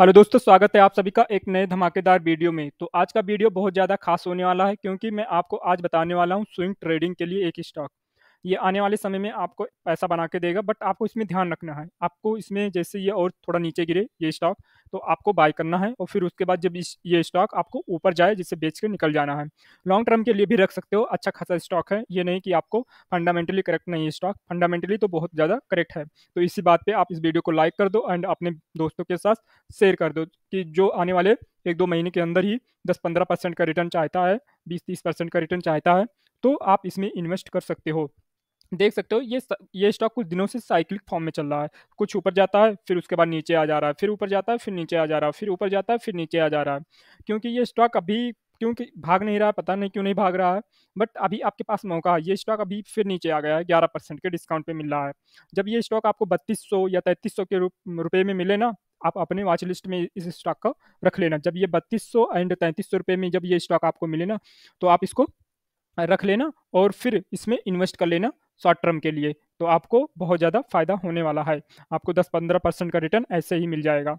hello दोस्तों स्वागत है आप सभी का एक नए धमाकेदार वीडियो में तो आज का वीडियो बहुत ज़्यादा खास होने वाला है क्योंकि मैं आपको आज बताने वाला हूँ स्विंग ट्रेडिंग के लिए एक स्टॉक ये आने वाले समय में आपको पैसा बना के देगा बट आपको इसमें ध्यान रखना है आपको इसमें जैसे ये और थोड़ा नीचे गिरे ये स्टॉक तो आपको बाय करना है और फिर उसके बाद जब इस ये स्टॉक आपको ऊपर जाए जिससे बेच कर निकल जाना है लॉन्ग टर्म के लिए भी रख सकते हो अच्छा खासा स्टॉक है ये नहीं कि आपको फंडामेंटली करेक्ट नहीं है स्टॉक फंडामेंटली तो बहुत ज़्यादा करेक्ट है तो इसी बात पर आप इस वीडियो को लाइक कर दो एंड अपने दोस्तों के साथ शेयर कर दो कि जो आने वाले एक दो महीने के अंदर ही दस पंद्रह परसेंट का रिटर्न चाहता है बीस तीस परसेंट का रिटर्न चाहता है तो आप इसमें इन्वेस्ट कर सकते हो देख सकते हो ये ये स्टॉक कुछ दिनों से साइक्लिक फॉर्म में चल रहा है कुछ ऊपर जाता है फिर उसके बाद नीचे आ जा रहा है फिर ऊपर जाता है फिर नीचे आ जा रहा है फिर ऊपर जाता है फिर नीचे आ जा रहा है क्योंकि ये स्टॉक अभी क्योंकि भाग नहीं रहा है पता नहीं क्यों नहीं भाग रहा है बट अभी आपके पास मौका है ये स्टॉक अभी फिर नीचे आ गया है ग्यारह परसेंट के डिस्काउंट पे मिल रहा है जब ये स्टॉक आपको बत्तीस सौ या तैंतीस सौ के रूप रुपये में मिले ना आप अपने वॉच लिस्ट में इस स्टॉक को रख लेना जब ये बत्तीस सौ एंड तैंतीस सौ रुपये में जब ये स्टॉक आपको मिले ना तो आप इसको रख लेना और फिर इसमें इन्वेस्ट कर लेना शॉर्ट टर्म के लिए तो आपको बहुत ज़्यादा फ़ायदा होने वाला है आपको 10-15 परसेंट का रिटर्न ऐसे ही मिल जाएगा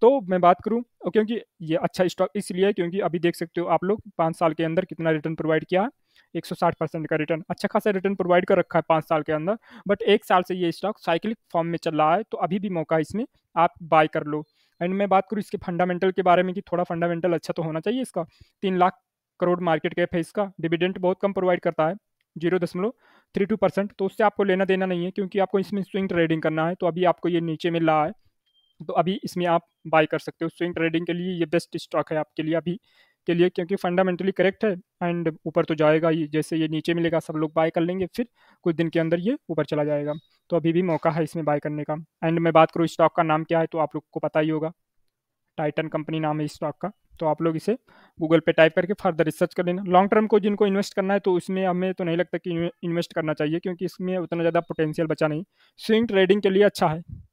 तो मैं बात करूँ क्योंकि ये अच्छा स्टॉक इसलिए क्योंकि अभी देख सकते हो आप लोग पाँच साल के अंदर कितना रिटर्न प्रोवाइड किया है एक परसेंट का रिटर्न अच्छा खासा रिटर्न प्रोवाइड कर रखा है पाँच साल के अंदर बट एक साल से ये स्टॉक साइकिलिक फॉर्म में चल रहा है तो अभी भी मौका है इसमें आप बाय कर लो एंड मैं बात करूँ इसके फंडामेंटल के बारे में कि थोड़ा फंडामेंटल अच्छा तो होना चाहिए इसका तीन लाख करोड़ मार्केट कैप है इसका डिविडेंट बहुत कम प्रोवाइड करता है जीरो दशमलव थ्री टू परसेंट तो उससे आपको लेना देना नहीं है क्योंकि आपको इसमें स्विंग ट्रेडिंग करना है तो अभी आपको ये नीचे मिल रहा है तो अभी इसमें आप बाय कर सकते हो स्विंग ट्रेडिंग के लिए ये बेस्ट स्टॉक है आपके लिए अभी के लिए क्योंकि फंडामेंटली करेक्ट है एंड ऊपर तो जाएगा ही जैसे ये नीचे मिलेगा सब लोग बाय कर लेंगे फिर कुछ दिन के अंदर ये ऊपर चला जाएगा तो अभी भी मौका है इसमें बाय करने का एंड मैं बात करूँ स्टॉक का नाम क्या है तो आप लोग को पता ही होगा टाइटन कंपनी नाम है स्टॉक का तो आप लोग इसे गूगल पे टाइप करके फर्दर रिसर्च कर लेना लॉन्ग टर्म को जिनको इन्वेस्ट करना है तो उसमें हमें तो नहीं लगता कि इन्वेस्ट करना चाहिए क्योंकि इसमें उतना ज़्यादा पोटेंशियल बचा नहीं स्विंग ट्रेडिंग के लिए अच्छा है